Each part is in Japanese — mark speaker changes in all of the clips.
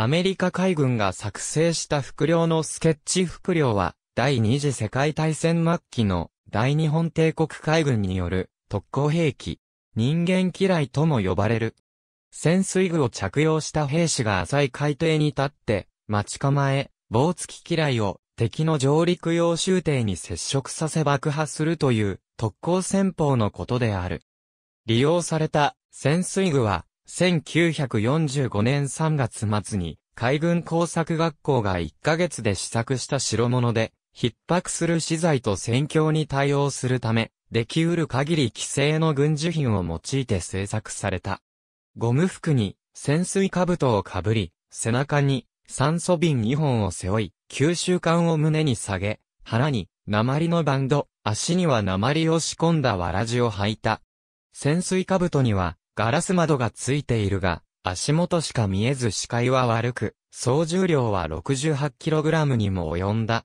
Speaker 1: アメリカ海軍が作成した副領のスケッチ副領は、第二次世界大戦末期の大日本帝国海軍による特攻兵器、人間嫌いとも呼ばれる。潜水具を着用した兵士が浅い海底に立って、待ち構え、棒付き嫌いを敵の上陸用終艇に接触させ爆破するという特攻戦法のことである。利用された潜水具は1945年3月末に海軍工作学校が1ヶ月で試作した代物で、逼迫する資材と戦況に対応するため、できうる限り規制の軍需品を用いて製作された。ゴム服に潜水兜をかぶり、背中に酸素瓶2本を背負い、吸収管を胸に下げ、腹に鉛のバンド、足には鉛を仕込んだわらじを履いた。潜水兜にはガラス窓がついているが、足元しか見えず視界は悪く、総重量は 68kg にも及んだ。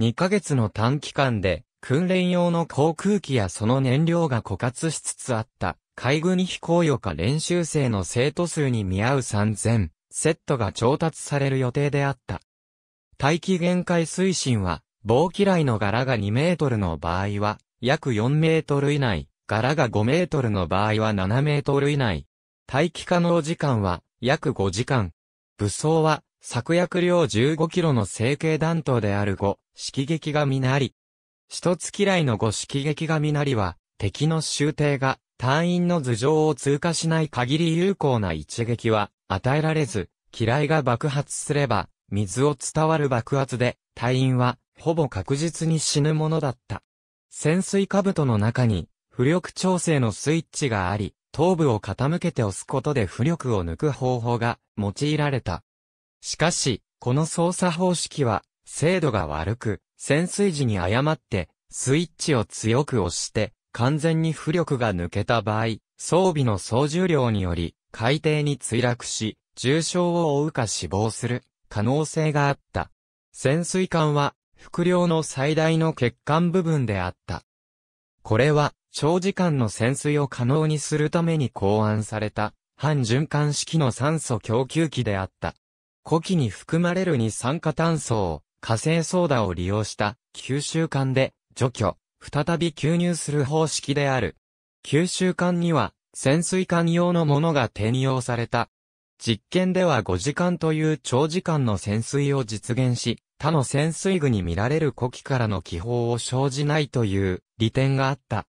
Speaker 1: 2ヶ月の短期間で、訓練用の航空機やその燃料が枯渇しつつあった、海軍飛行予科練習生の生徒数に見合う3000、セットが調達される予定であった。大気限界推進は、棒機雷の柄が2メートルの場合は、約4メートル以内、柄が5メートルの場合は7メートル以内。待機可能時間は約5時間。武装は作薬量15キロの成形弾頭である5、式撃がみなり。一つ嫌いの5式撃がみなりは、敵の終定が隊員の頭上を通過しない限り有効な一撃は与えられず、嫌いが爆発すれば、水を伝わる爆発で、隊員は、ほぼ確実に死ぬものだった。潜水兜の中に、浮力調整のスイッチがあり、頭部を傾けて押すことで浮力を抜く方法が用いられた。しかし、この操作方式は、精度が悪く、潜水時に誤って、スイッチを強く押して、完全に浮力が抜けた場合、装備の総重量により、海底に墜落し、重傷を負うか死亡する可能性があった。潜水艦は、副量の最大の欠陥部分であった。これは、長時間の潜水を可能にするために考案された、半循環式の酸素供給器であった。古器に含まれる二酸化炭素を、火星ソーダを利用した、吸収管で、除去、再び吸入する方式である。吸収管には、潜水管用のものが転用された。実験では5時間という長時間の潜水を実現し、他の潜水具に見られる呼気からの気泡を生じないという利点があった。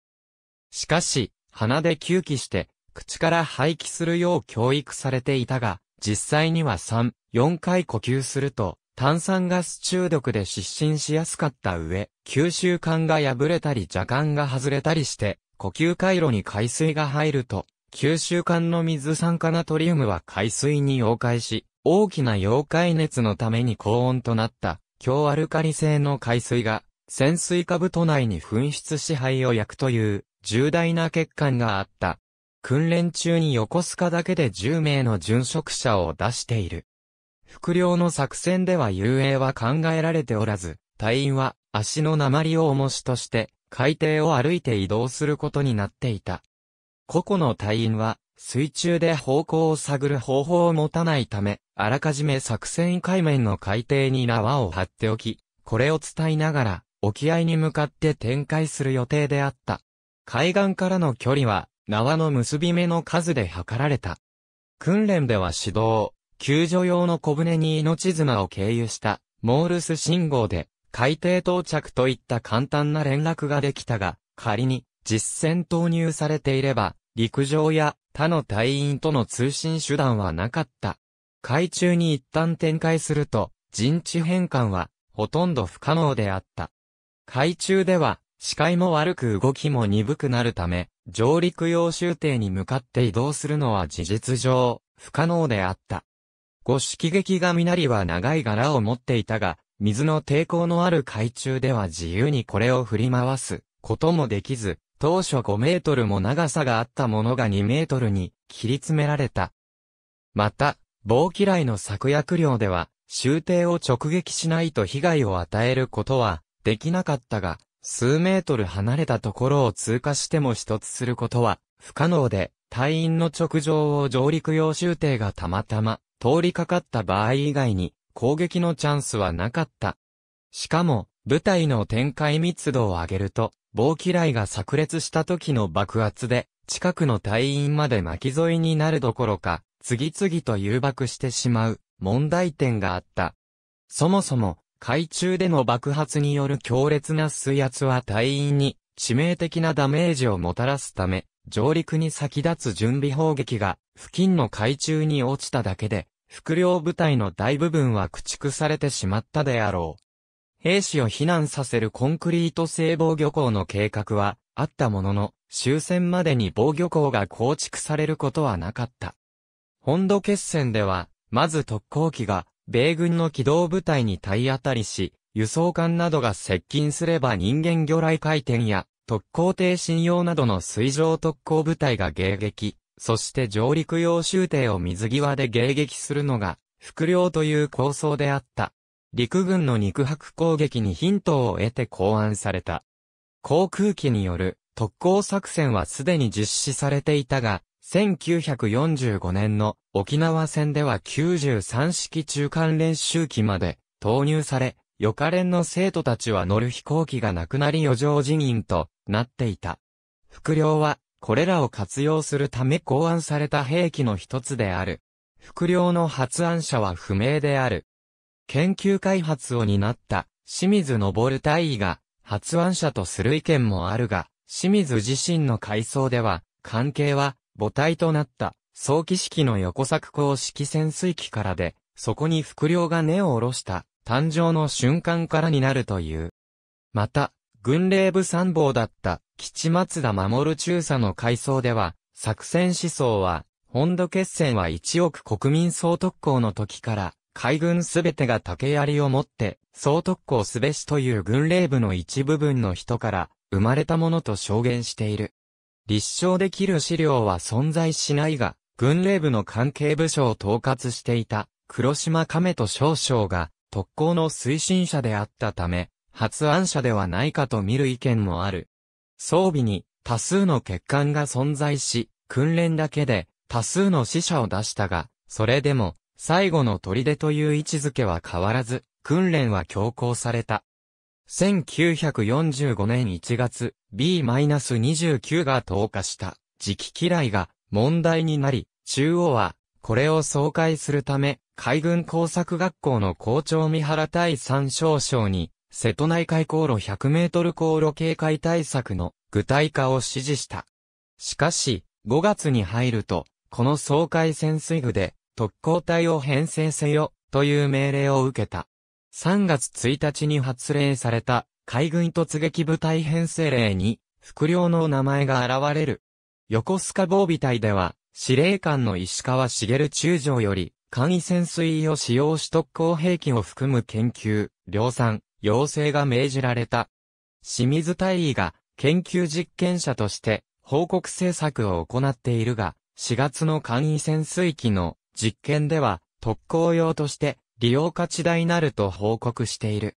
Speaker 1: しかし、鼻で吸気して、口から排気するよう教育されていたが、実際には3、4回呼吸すると、炭酸ガス中毒で失神しやすかった上、吸収管が破れたり蛇管が外れたりして、呼吸回路に海水が入ると、吸収管の水酸化ナトリウムは海水に溶解し、大きな溶解熱のために高温となった、強アルカリ性の海水が潜水下部都内に紛失支配を焼くという重大な欠陥があった。訓練中に横須賀だけで10名の殉職者を出している。副領の作戦では遊泳は考えられておらず、隊員は足の鉛を重しとして海底を歩いて移動することになっていた。個々の隊員は水中で方向を探る方法を持たないため、あらかじめ作戦海面の海底に縄を張っておき、これを伝いながら沖合に向かって展開する予定であった。海岸からの距離は、縄の結び目の数で測られた。訓練では指導、救助用の小舟に命綱を経由した、モールス信号で、海底到着といった簡単な連絡ができたが、仮に、実戦投入されていれば、陸上や他の隊員との通信手段はなかった。海中に一旦展開すると、陣地変換は、ほとんど不可能であった。海中では、視界も悪く動きも鈍くなるため、上陸用終艇に向かって移動するのは事実上、不可能であった。五色劇がみは長い柄を持っていたが、水の抵抗のある海中では自由にこれを振り回すこともできず、当初5メートルも長さがあったものが2メートルに切り詰められた。また、棒嫌いの作薬量では、終艇を直撃しないと被害を与えることはできなかったが、数メートル離れたところを通過しても一つすることは不可能で、隊員の直上を上陸用終艇がたまたま通りかかった場合以外に攻撃のチャンスはなかった。しかも、部隊の展開密度を上げると、棒嫌いが炸裂した時の爆発で、近くの隊員まで巻き添えになるどころか、次々と誘爆してしまう問題点があった。そもそも、海中での爆発による強烈な水圧は隊員に致命的なダメージをもたらすため、上陸に先立つ準備砲撃が付近の海中に落ちただけで、副領部隊の大部分は駆逐されてしまったであろう。兵士を避難させるコンクリート製防御港の計画はあったものの、終戦までに防御港が構築されることはなかった。本土決戦では、まず特攻機が米軍の機動部隊に体当たりし、輸送艦などが接近すれば人間魚雷回転や特攻艇信用などの水上特攻部隊が迎撃、そして上陸用終艇を水際で迎撃するのが、副領という構想であった。陸軍の肉薄攻撃にヒントを得て考案された。航空機による特攻作戦はすでに実施されていたが、1945年の沖縄戦では93式中間練習機まで投入され、予科連の生徒たちは乗る飛行機がなくなり余剰辞任となっていた。副領は、これらを活用するため考案された兵器の一つである。副領の発案者は不明である。研究開発を担った清水昇大尉が発案者とする意見もあるが、清水自身の回想では、関係は母体となった早期式の横作公式潜水機からで、そこに伏量が根を下ろした誕生の瞬間からになるという。また、軍令部参謀だった吉松田守中佐の回想では、作戦思想は、本土決戦は1億国民総特攻の時から、海軍すべてが竹槍を持って、総特攻すべしという軍令部の一部分の人から、生まれたものと証言している。立証できる資料は存在しないが、軍令部の関係部署を統括していた黒島亀と少将が特攻の推進者であったため、発案者ではないかと見る意見もある。装備に多数の欠陥が存在し、訓練だけで多数の死者を出したが、それでも最後の砦という位置づけは変わらず、訓練は強行された。1945年1月、B-29 が投下した磁気嫌いが問題になり、中央はこれを総会するため、海軍工作学校の校長三原対三少将に、瀬戸内海航路100メートル航路警戒対策の具体化を指示した。しかし、5月に入ると、この総会潜水部で特攻隊を編成せよという命令を受けた。3月1日に発令された海軍突撃部隊編成令に、副領の名前が現れる。横須賀防備隊では、司令官の石川茂中将より、簡易潜水を使用し特攻兵器を含む研究、量産、要請が命じられた。清水大尉が研究実験者として報告制作を行っているが、4月の簡易潜水機の実験では特攻用として利用価値大なると報告している。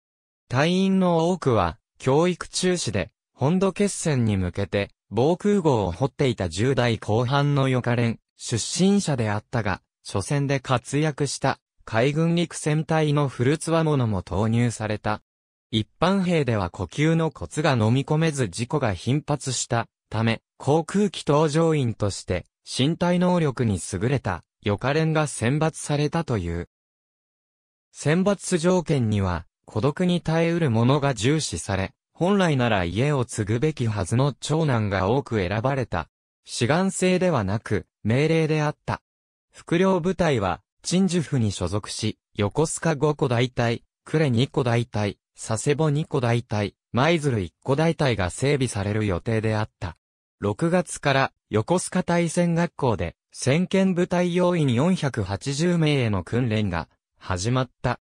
Speaker 1: 隊員の多くは、教育中止で、本土決戦に向けて、防空壕を掘っていた10代後半のヨカレン、出身者であったが、初戦で活躍した海軍陸戦隊のフルツワモノも投入された。一般兵では呼吸のコツが飲み込めず事故が頻発したため、航空機搭乗員として身体能力に優れたヨカレンが選抜されたという。選抜条件には、孤独に耐えうるものが重視され、本来なら家を継ぐべきはずの長男が多く選ばれた。志願制ではなく、命令であった。副領部隊は、陳樹府に所属し、横須賀5個大隊、呉2個大隊、佐世保2個大隊、舞鶴1個大隊が整備される予定であった。6月から横須賀大戦学校で、先見部隊要員480名への訓練が始まった。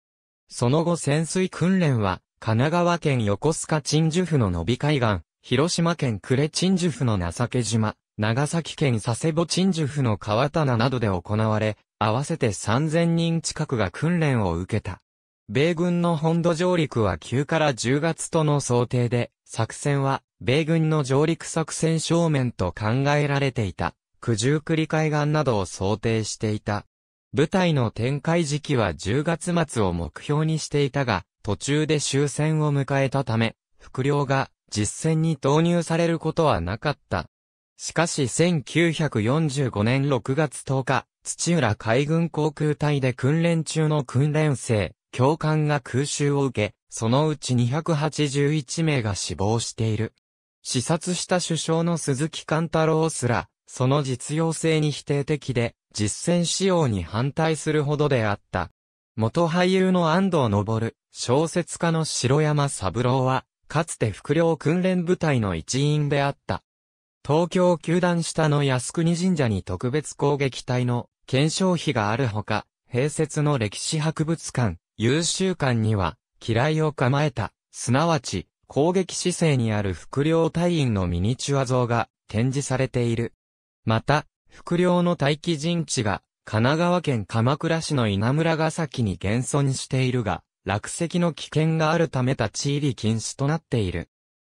Speaker 1: その後潜水訓練は、神奈川県横須賀鎮守府の伸び海岸、広島県呉鎮守府の情け島、長崎県佐世保鎮守府の川棚などで行われ、合わせて3000人近くが訓練を受けた。米軍の本土上陸は9から10月との想定で、作戦は米軍の上陸作戦正面と考えられていた。九十九里海岸などを想定していた。舞台の展開時期は10月末を目標にしていたが、途中で終戦を迎えたため、副領が実戦に投入されることはなかった。しかし1945年6月10日、土浦海軍航空隊で訓練中の訓練生、教官が空襲を受け、そのうち281名が死亡している。視察した首相の鈴木貫太郎すら、その実用性に否定的で、実践仕様に反対するほどであった。元俳優の安藤昇、小説家の城山三郎は、かつて副領訓練部隊の一員であった。東京球団下の靖国神社に特別攻撃隊の検証碑があるほか、併設の歴史博物館、優秀館には、嫌いを構えた、すなわち、攻撃姿勢にある副領隊員のミニチュア像が展示されている。また、副領の待機陣地が、神奈川県鎌倉市の稲村ヶ崎に現存しているが、落石の危険があるため立ち入り禁止となっている。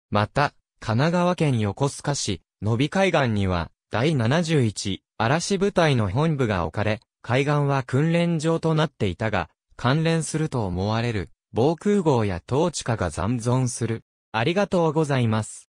Speaker 1: また、神奈川県横須賀市、伸び海岸には、第71、嵐部隊の本部が置かれ、海岸は訓練場となっていたが、関連すると思われる、防空壕や統治下が残存する。ありがとうございます。